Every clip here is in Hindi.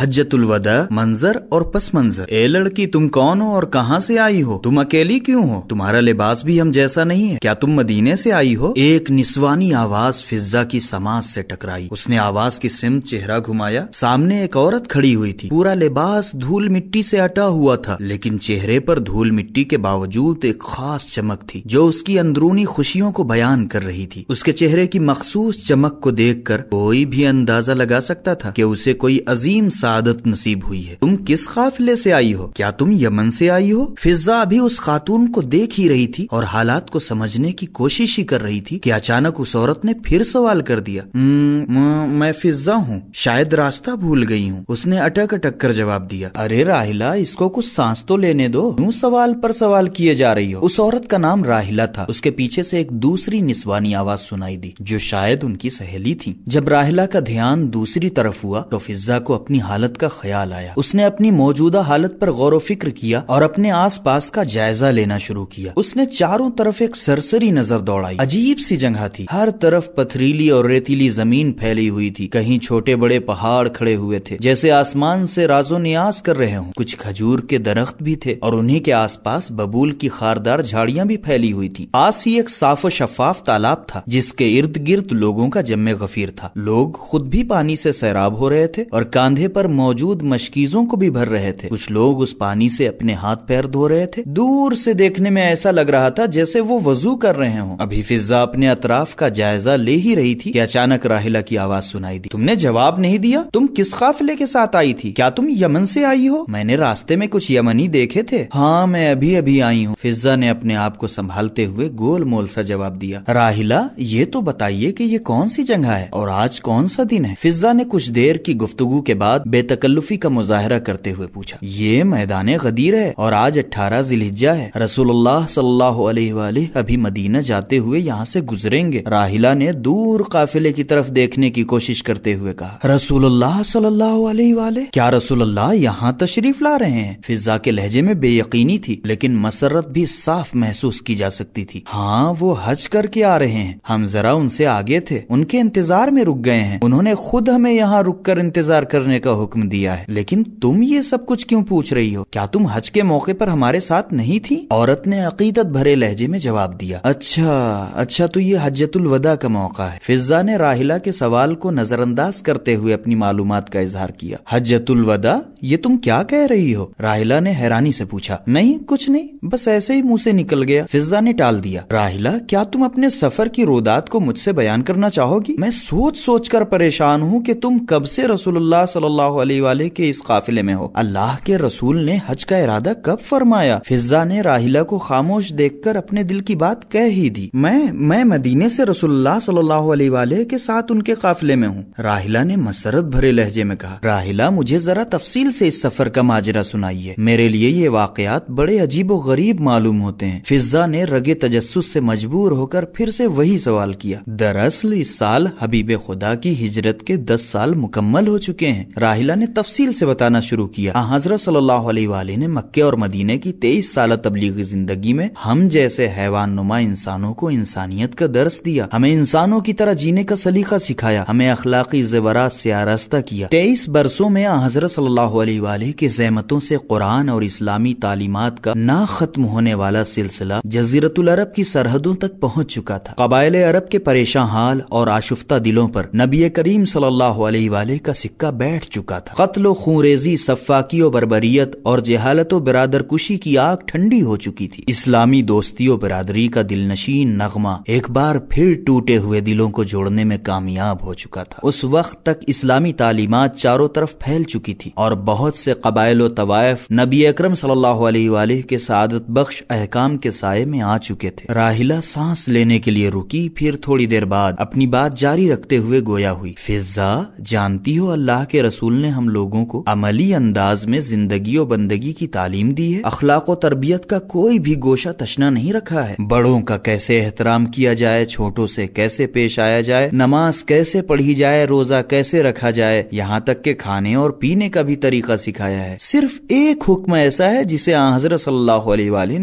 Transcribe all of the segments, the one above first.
हजतुलवदा मंजर और पस मंजर ए लड़की तुम कौन हो और कहाँ से आई हो तुम अकेली क्यों हो तुम्हारा लिबास भी हम जैसा नहीं है क्या तुम मदीने से आई हो एक निस्वानी आवाज फिज्जा की समाज से टकराई उसने आवाज की सिम चेहरा घुमाया सामने एक औरत खड़ी हुई थी पूरा लिबास धूल मिट्टी से अटा हुआ था लेकिन चेहरे पर धूल मिट्टी के बावजूद एक खास चमक थी जो उसकी अंदरूनी खुशियों को बयान कर रही थी उसके चेहरे की मखसूस चमक को देख कर कोई भी अंदाजा लगा सकता था की उसे कोई अजीम सा सादत नसीब हुई है तुम किस काफिले से आई हो क्या तुम यमन से आई हो फिजा अभी उस खातून को देख ही रही थी और हालात को समझने की कोशिश ही कर रही थी कि अचानक उस औरत ने फिर सवाल कर दिया हम्म, मैं फिजा हूँ शायद रास्ता भूल गई हूँ उसने अटक अटक कर जवाब दिया अरे राहिला इसको कुछ सांस तो लेने दो यूँ सवाल पर सवाल किए जा रही हो उस औरत का नाम राहिला था उसके पीछे से एक दूसरी निस्वानी आवाज सुनाई दी जो शायद उनकी सहेली थी जब राहिला का ध्यान दूसरी तरफ हुआ तो फिजा को अपनी हालत हालत का ख्याल आया उसने अपनी मौजूदा हालत पर गौर फिक्र किया और अपने आसपास का जायजा लेना शुरू किया उसने चारों तरफ एक सरसरी नजर दौड़ाई अजीब सी जगह थी हर तरफ पथरीली और रेतीली जमीन फैली हुई थी कहीं छोटे बड़े पहाड़ खड़े हुए थे जैसे आसमान से राजो न्याज कर रहे हों कुछ खजूर के दरख्त भी थे और उन्हीं के आसपास बबूल की खारदार झाड़ियां भी फैली हुई थी पास ही एक साफ शफाफ तालाब था जिसके इर्द गिर्द लोगों का जमे गफीर था लोग खुद भी पानी से सैराब हो रहे थे और कांधे पर मौजूद मशकीजों को भी भर रहे थे कुछ लोग उस पानी से अपने हाथ पैर धो रहे थे दूर से देखने में ऐसा लग रहा था जैसे वो वजू कर रहे हों अभी फिजा अपने अतराफ का जायजा ले ही रही थी कि अचानक राहिला की आवाज सुनाई दी तुमने जवाब नहीं दिया तुम किस काफिले के साथ आई थी क्या तुम यमन से आई हो मैंने रास्ते में कुछ यमनी देखे थे हाँ मैं अभी अभी आई हूँ फिजा ने अपने आप को संभालते हुए गोल मोल सा जवाब दिया राहिला ये तो बताइए की ये कौन सी जगह है और आज कौन सा दिन है फिजा ने कुछ देर की गुफ्तगु के बाद बेतकल्लुफी का मुजाहरा करते हुए पूछा ये मैदान गदीर है और आज अट्ठारह जिलहिजा है रसूलुल्लाह सल्लल्लाहु अलैहि अभी मदीना जाते हुए यहाँ से गुजरेंगे राहिला ने दूर काफिले की तरफ देखने की कोशिश करते हुए कहा रसूलुल्लाह सल्लल्लाहु अलैहि वसल्लम क्या रसूलुल्लाह यहाँ तशरीफ ला रहे हैं फिजा के लहजे में बेयकीनी थी लेकिन मसरत भी साफ महसूस की जा सकती थी हाँ वो हज करके आ रहे हैं हम जरा उनसे आगे थे उनके इंतजार में रुक गए हैं उन्होंने खुद हमें यहाँ रुक कर इंतजार करने का हुक्म दिया है लेकिन तुम ये सब कुछ क्यों पूछ रही हो क्या तुम हज के मौके पर हमारे साथ नहीं थी औरत ने अकीदत भरे लहजे में जवाब दिया अच्छा अच्छा तो ये हजतुल वदा का मौका है फिजा ने राहिला के सवाल को नजरअंदाज करते हुए अपनी मालूम का इजहार किया हजतुल वदा ये तुम क्या कह रही हो राहिला ने हैरानी से पूछा नहीं कुछ नहीं बस ऐसे ही मुंह से निकल गया फिजा ने टाल दिया राहिला क्या तुम अपने सफर की रोदात को मुझसे बयान करना चाहोगी मैं सोच सोच कर परेशान हूँ की तुम कब से रसूलुल्लाह सल्लल्लाहु के इस काफिले में हो अल्लाह के रसूल ने हज का इरादा कब फरमाया फिजा ने राहिला को खामोश देख कर अपने दिल की बात कह ही दी मैं मैं मदीने से रसुल्ला सल्लल्लाहु अलैहि के साथ उनके काफिले में हूँ राहिला ने मसरत भरे लहजे में कहा राहिला मुझे जरा तफसील से इस सफर का माजरा सुनाइए मेरे लिए ये वाकयात बड़े अजीब गरीब मालूम होते हैं फिजा ने रगे तजस्स ऐसी मजबूर होकर फिर ऐसी वही सवाल किया दरअसल इस साल हबीब खुदा की हिजरत के दस साल मुकम्मल हो चुके हैं राह साहिला ने तफसील से बताना शुरू किया हाँ, हजरत सल्लल्लाहु अलैहि ने मक्के और मदीने की तेईस साल तबलीगी जिंदगी में हम जैसे हैवान नुमा इंसानों को इंसानियत का दर्स दिया हमें इंसानों की तरह जीने का सलीका सिखाया हमें अखलाकी जेवरात से आरास्ता किया तेईस बरसों में हाँ, हजरत सल्लल्लाहु अलैहि के जहमतों से कुरान और इस्लामी तालीमत का ना खत्म होने वाला सिलसिला जजीरतुल अरब की सरहदों तक पहुँच चुका था कबायल अरब के परेशान हाल और आशुफ्ता दिलों पर नबी करीम सल्लल्लाहु अलैहि का सिक्का बैठ चुका चुका था कत्ल खूरेजी सफाकी बरबरीत और जहालत व बरदर कुशी की आग ठंडी हो चुकी थी इस्लामी दोस्ती व बरदरी का नशीन नगमा एक बार फिर टूटे हुए दिलों को जोड़ने में कामयाब हो चुका था उस वक्त तक इस्लामी तालीमत चारों तरफ फैल चुकी थी और बहुत से कबाइल तवायफ नबी अक्रम सल के सदत बख्श अहकाम के साय में आ चुके थे राहिला सांस लेने के लिए रुकी फिर थोड़ी देर बाद अपनी बात जारी रखते हुए गोया हुई फिजा जानती हो अल्लाह के रसूल ने हम लोगों को अमली अंदाज में जिंदगी और बंदगी की तालीम दी है अखलाक और तरबियत का कोई भी गोशा तशना नहीं रखा है बड़ों का कैसे एहतराम किया जाए छोटों से कैसे पेश आया जाए नमाज कैसे पढ़ी जाए रोजा कैसे रखा जाए यहाँ तक के खाने और पीने का भी तरीका सिखाया है सिर्फ एक हुक्म ऐसा है जिसे हजरत सल्लाह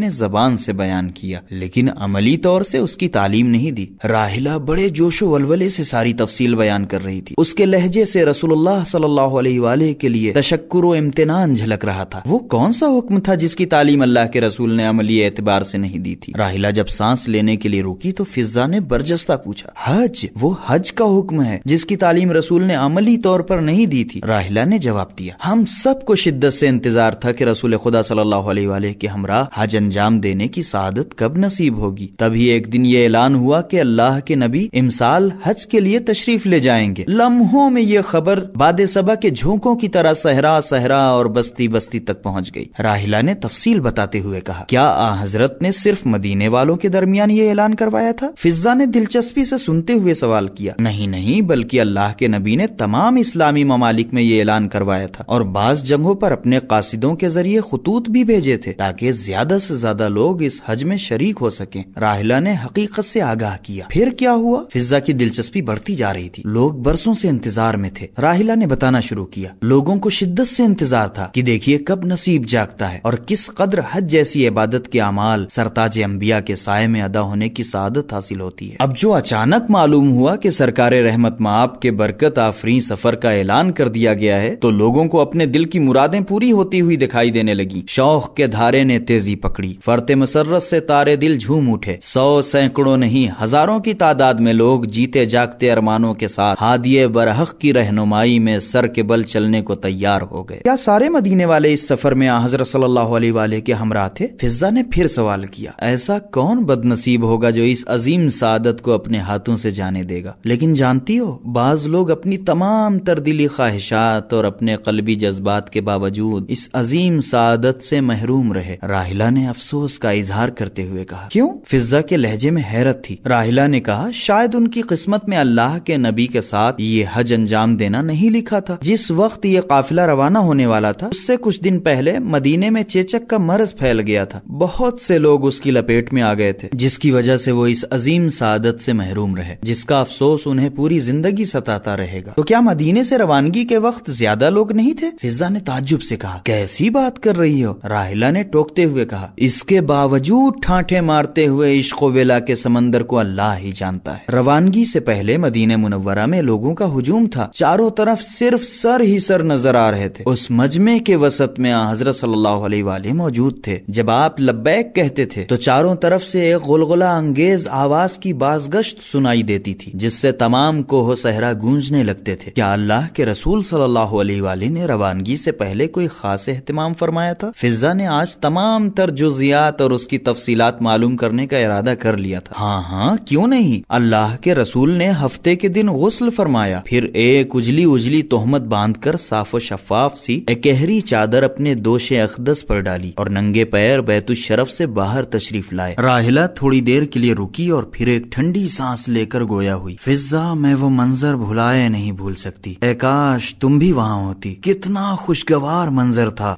ने जबान से बयान किया लेकिन अमली तौर से उसकी तालीम नहीं दी राहिला बड़े जोशो वलवले से सारी तफसील बयान कर रही थी उसके लहजे से रसूल सल्लल्लाहु वाले के लिए तशक्कुर इम्तनान झलक रहा था वो कौन सा हुक्म था जिसकी तालीम अल्लाह के रसूल ने अमली एतबार से नहीं दी थी राहिला जब सांस लेने के लिए रुकी तो फिजा ने बर्जस्ता पूछा हज वो हज का हुक्म है जिसकी तालीम रसूल ने अमली तौर पर नहीं दी थी राहिला ने जवाब दिया हम सबको शिद्दत से इंतजार था कि रसूल खुदा सल्लल्लाहु अलैहि के हमरा हज अंजाम देने की सादत कब नसीब होगी तभी एक दिन ये ऐलान हुआ कि अल्लाह के नबी इमसाल हज के लिए तशरीफ ले जाएंगे लम्हों में ये खबर बाद सभा के झोंकों की तरह सहरा सहरा और बस्ती बस्ती तक पहुंच गई राहिला ने तफसील बताते हुए कहा क्या आ हजरत ने सिर्फ मदीने वालों के दरमियान ये ऐलान करवाया था फिजा ने दिलचस्पी से सुनते हुए सवाल किया नहीं नहीं बल्कि अल्लाह के नबी ने तमाम इस्लामी ममालिक में ये ऐलान करवाया था और बाज जगहों पर अपने कासिदों के जरिए खतूत भी भेजे थे ताकि ज्यादा से ज्यादा लोग इस हज में शरीक हो सके राहिला ने हकीकत से आगाह किया फिर क्या हुआ फिजा की दिलचस्पी बढ़ती जा रही थी लोग बरसों से इंतजार में थे राहिला ने बताना शुरू शुरू किया लोगों को शिद्दत से इंतजार था कि देखिए कब नसीब जागता है और किस कदर हज जैसी इबादत के अमाल सरताज अम्बिया के साय में अदा होने की सादत हासिल होती है अब जो अचानक मालूम हुआ की सरकार रहमत माप के बरकत आफरी सफर का ऐलान कर दिया गया है तो लोगों को अपने दिल की मुरादें पूरी होती हुई दिखाई देने लगी शौक के धारे ने तेजी पकड़ी फरते मसरत से तारे दिल झूम उठे सौ सैकड़ों नहीं हजारों की तादाद में लोग जीते जागते अरमानों के साथ हादिये बरहक की रहनुमाई में सर के बल बल चलने को तैयार हो गए क्या सारे मदीने वाले इस सफर में हजरत सल्लल्लाहु अलैहि के हमरा थे फिजा ने फिर सवाल किया ऐसा कौन बदनसीब होगा जो इस अजीम सादत को अपने हाथों से जाने देगा लेकिन जानती हो बाज लोग अपनी तमाम तरदीली ख्वाहिशात और अपने कलबी जज्बात के बावजूद इस अजीम सादत से महरूम रहे राहिला ने अफसोस का इजहार करते हुए कहा क्यों फिजा के लहजे में हैरत थी राहिला ने कहा शायद उनकी किस्मत में अल्लाह के नबी के साथ ये हज अंजाम देना नहीं लिखा था जिस जिस वक्त ये काफिला रवाना होने वाला था उससे कुछ दिन पहले मदीने में चेचक का मर्ज फैल गया था बहुत से लोग उसकी लपेट में आ गए थे जिसकी वजह से वो इस अजीम सादत से महरूम रहे जिसका अफसोस उन्हें पूरी जिंदगी सताता रहेगा तो क्या मदीने से रवानगी के वक्त ज्यादा लोग नहीं थे फिजा ने ताजुब से कहा कैसी बात कर रही हो राहिला ने टोकते हुए कहा इसके बावजूद ठाठे मारते हुए इश्को वेला के समंदर को अल्लाह ही जानता है रवानगी से पहले मदीने मुनवरा में लोगों का हुजूम था चारों तरफ सिर्फ सर ही सर नजर आ रहे थे उस मजमे के वसत में हजरत सल्लाह मौजूद थे जब आप लब्बैक कहते थे तो चारों तरफ से एक गुलगुला अंगेज आवाज की बाजगश्त सुनाई देती थी जिससे तमाम कोह सहरा गूंजने लगते थे क्या अल्लाह के रसूल सल्लल्लाहु अलैहि ने रवानगी से पहले कोई खास एहतमाम फरमाया था फिजा ने आज तमाम तर जुजियात और उसकी तफसीत मालूम करने का इरादा कर लिया था हाँ हाँ क्यों नहीं अल्लाह के रसूल ने हफ्ते के दिन गसल फरमाया फिर एक उजली उजली तोहमत बांधकर साफ शफाफ सी एकहरी चादर अपने दोष अखदस पर डाली और नंगे पैर शरफ से बाहर तशरीफ लाए राहिला थोड़ी देर के लिए रुकी और फिर एक ठंडी सांस लेकर गोया हुई फिजा मैं वो मंजर भुलाए नहीं भूल सकती एकाश तुम भी वहाँ होती कितना खुशगवार मंजर था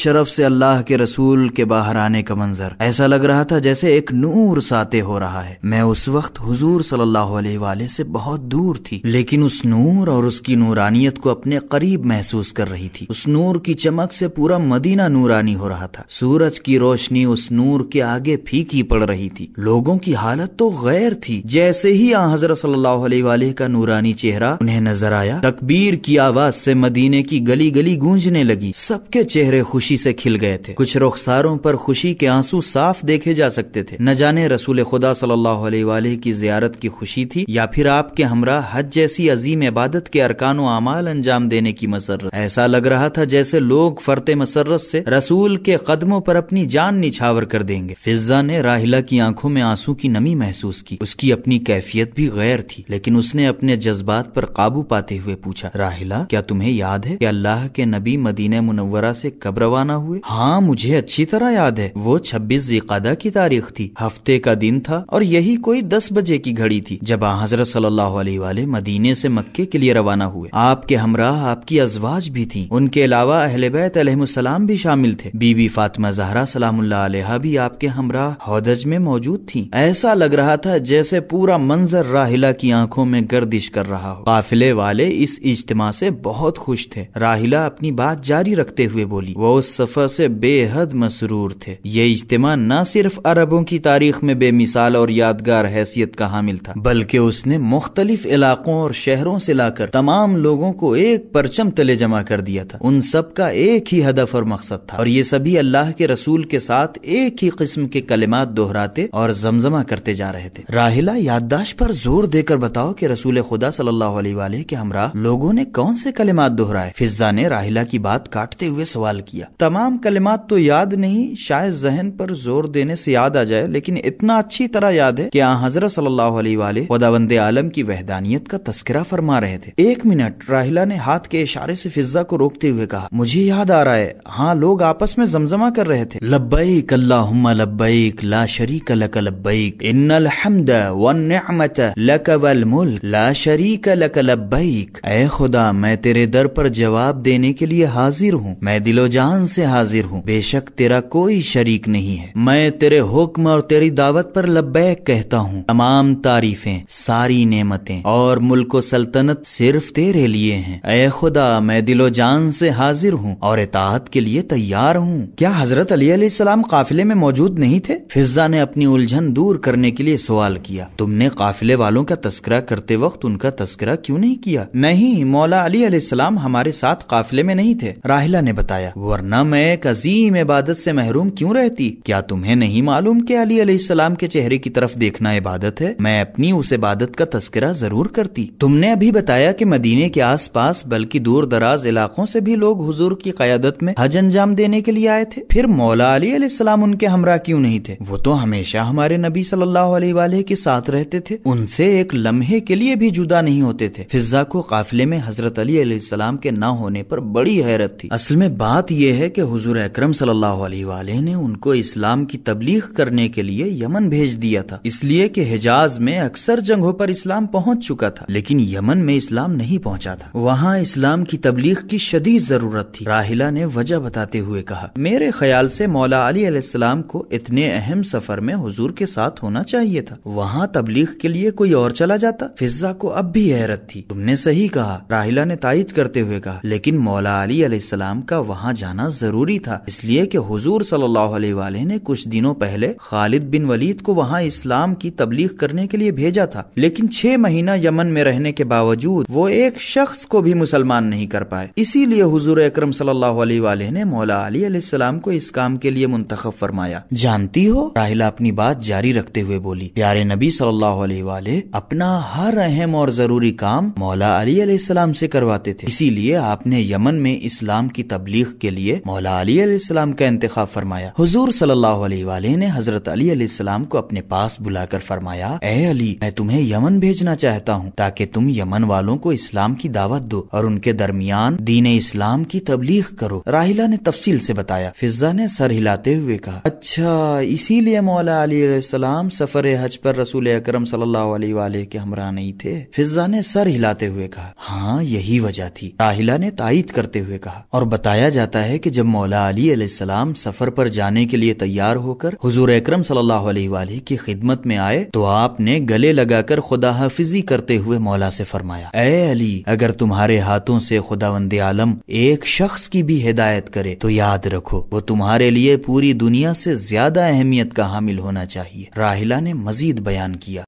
शरफ से अल्लाह के रसूल के बाहर आने का मंजर ऐसा लग रहा था जैसे एक नूर साते हो रहा है मैं उस वक्त हुजूर सल्लल्लाहु अलैहि वाले से बहुत दूर थी लेकिन उस नूर और उसकी नूरानियत को अपने करीब महसूस कर रही थी उस नूर की चमक से पूरा मदीना नूरानी हो रहा था सूरज की रोशनी उस नूर के आगे फीकी पड़ रही थी लोगों की हालत तो गैर थी जैसे ही आ हजरत सल्लल्लाहु अलैहि का नूरानी चेहरा उन्हें नजर आया तकबीर की आवाज से मदीने की गली गली गूंजने लगी सबके चेहरे खुशी से खिल गए थे कुछ रुखसारों पर खुशी के आंसू साफ देखे जा सकते थे न जाने रसूल खुदा सल्लल्लाहु अलैहि की जियारत की खुशी थी या फिर आपके हमरा हज जैसी अजीम इबादत के अरकान अमाल अंजाम देने की मसरत ऐसा लग रहा था जैसे लोग फरते मसरत से रसूल के कदमों पर अपनी जान निछावर कर देंगे फिजा ने राहिला की आंखों में आंसू की नमी महसूस की उसकी अपनी कैफियत भी गैर थी लेकिन उसने अपने जज्बात पर काबू पाते हुए पूछा राहिला क्या तुम्हें याद है कि अल्लाह के नबी मदीना मुनवरा से कब रवाना हुए हाँ मुझे अच्छी तरह याद है वो छब्बीस जिकादा की तारीख थी हफ्ते का दिन था और यही कोई दस बजे की घड़ी थी जब हजरत सल्लल्लाहु अलैहि मदीने से मक्के के लिए रवाना हुए आपके हमरा आपकी अजवाज भी थी उनके अलावा अहल बैत सलाम भी शामिल थे बीबी फातिमा जहरा सलामुल्ला भी आपके हमरा हौदज में मौजूद थी ऐसा लग रहा था जैसे पूरा मंजर राहिला की आंखों में गर्दिश कर रहा हो काफिले वाले इस इज्तम से बहुत खुश थे राहिला अपनी बात जारी रखते हुए बोली वो उस सफर से बेहद मसरूर थे ये इज्तम न सिर्फ अरबों की तारीख में बेमिसाल और यादगार हैसियत का हामिल था बल्कि उसने मुख्तलिफ इलाकों और शहरों से लाकर तमाम लोगों को एक परचम तले जमा कर दिया था उन सब का एक ही हदफ और मकसद था और ये सभी अल्लाह के रसूल के साथ एक ही किस्म के कलेमात दोहराते और जमजमा करते जा रहे थे राहिला याददाश्त पर जोर देकर बताओ कि रसूल खुदा सल्लल्लाहु अलैहि के हमरा लोगों ने कौन से कलेमात दोहराए फिजा ने राहिला की बात काटते हुए सवाल किया तमाम कलिमात तो याद नहीं शायद जहन पर जोर देने से याद आ जाए लेकिन इतना अच्छी तरह याद है की हजरत सल्लल्लाहु अलैहि खुदावंद आलम की वहदानियत का तस्करा फरमा रहे थे एक मिनट राहिला ने हाथ हाथ के इशारे से फिजा को रोकते हुए कहा मुझे याद आ रहा है हाँ लोग आपस में जमजमा कर रहे थे लब्बैक अल्लाहुम्मा लब्बैक ला शरीक लक लब्बैक इन्नल हम्द वन निअमत लक वल मुल्क ला शरीक लक लब्बैक ए खुदा मैं तेरे दर पर जवाब देने के लिए हाजिर हूँ मैं दिलो जान से हाजिर हूँ बेशक तेरा कोई शरीक नहीं है मैं तेरे हुक्म और तेरी दावत पर लब्बैक कहता हूँ तमाम तारीफें सारी नेमतें और मुल्क सल्तनत सिर्फ तेरे लिए हैं ए खुदा मैं दिलो जान से हाजिर हूँ और एताहत के लिए तैयार हूँ क्या हजरत अली सलाम काफिले में मौजूद नहीं थे फिजा ने अपनी उलझन दूर करने के लिए सवाल किया तुमने काफिले वालों का तस्करा करते वक्त उनका तस्करा क्यों नहीं किया नहीं मौला अली सलाम हमारे साथ काफिले में नहीं थे राहिला ने बताया वरना मैं एक अजीम इबादत से महरूम क्यों रहती क्या तुम्हें नहीं मालूम कि अली अलीसलाम के चेहरे की तरफ देखना इबादत है मैं अपनी उस इबादत का तस्करा जरूर करती तुमने अभी बताया कि मदीने के आसपास बल्कि दूर दराज इलाकों से भी लोग हुजूर की क्यादत में हज अंजाम देने के लिए आए थे फिर मौला अली सलाम उनके हमरा क्यों नहीं थे वो तो हमेशा हमारे नबी सल्लल्लाहु अलैहि वाले के साथ रहते थे उनसे एक लम्हे के लिए भी जुदा नहीं होते थे फिजा को काफिले में हजरत अली सलाम के न होने पर बड़ी हैरत थी असल में बात यह है की हुजूर अकरम सल्लल्लाहु अलैहि वाले ने उनको इस्लाम की तबलीग करने के लिए यमन भेज दिया था इसलिए की हिजाज में अक्सर जंगों पर इस्लाम पहुँच चुका था लेकिन यमन में इस्लाम नहीं पहुँचा था वहाँ इस्लाम की तबलीग की शदीद ज़रूरत थी राहिला ने वजह बताते हुए कहा मेरे ख्याल से मौला अलीसलाम को इतने अहम सफर में हुजूर के साथ होना चाहिए था वहाँ तबलीग के लिए कोई और चला जाता फिजा को अब भी हैरत थी तुमने सही कहा राहिला ने तायद करते हुए कहा लेकिन मौला अलीसलाम का वहाँ जाना जरूरी था इसलिए की हुजूर सल्लल्लाहु अलैहि ने कुछ दिनों पहले खालिद बिन वलीद को वहाँ इस्लाम की तबलीग करने के लिए भेजा था लेकिन छह महीना यमन में रहने के बावजूद वो एक शख्स को भी मुसलमान नहीं कर पाए इसीलिए हुजूर अकरम सल्लल्लाहु अलैहि ने मौला अली सलाम को इस काम के लिए मुंतखब फरमाया जानती हो राहिला अपनी बात जारी रखते हुए बोली प्यारे नबी सल्लल्लाहु अलैहि अपना हर अहम और जरूरी काम मौला अली सलाम से करवाते थे इसीलिए आपने यमन में इस्लाम की तबलीग के लिए मौला अली सलाम का इंतखा फरमाया हुजूर सल्लल्लाहु अलैहि ने हजरत अली सलाम को अपने पास बुलाकर फरमाया ए अली मैं तुम्हें यमन भेजना चाहता हूँ ताकि तुम यमन वालों को इस्लाम की दावत दो और और उनके दरमियान दीन इस्लाम की तबलीग करो राहिला ने तफसील से बताया फिजा ने सर हिलाते हुए कहा अच्छा इसीलिए मौला अलीसलाम सफर हज पर रसूल अक्रम सल्लाह के हमरा नहीं थे फिजा ने सर हिलाते हुए कहा हाँ यही वजह थी राहिला ने तायद करते हुए कहा और बताया जाता है की जब मौला अली सलाम सफर पर जाने के लिए तैयार होकर हजूर अक्रम सल्लल्लाहु की खिदमत में आए तो आपने गले लगाकर खुदा हाफिजी करते हुए मौला से फरमाया अली अगर तुम्हारे हाथ हाथों से खुदावंद आलम एक शख्स की भी हिदायत करे तो याद रखो वो तुम्हारे लिए पूरी दुनिया से ज्यादा अहमियत का हामिल होना चाहिए राहिला ने मजीद बयान किया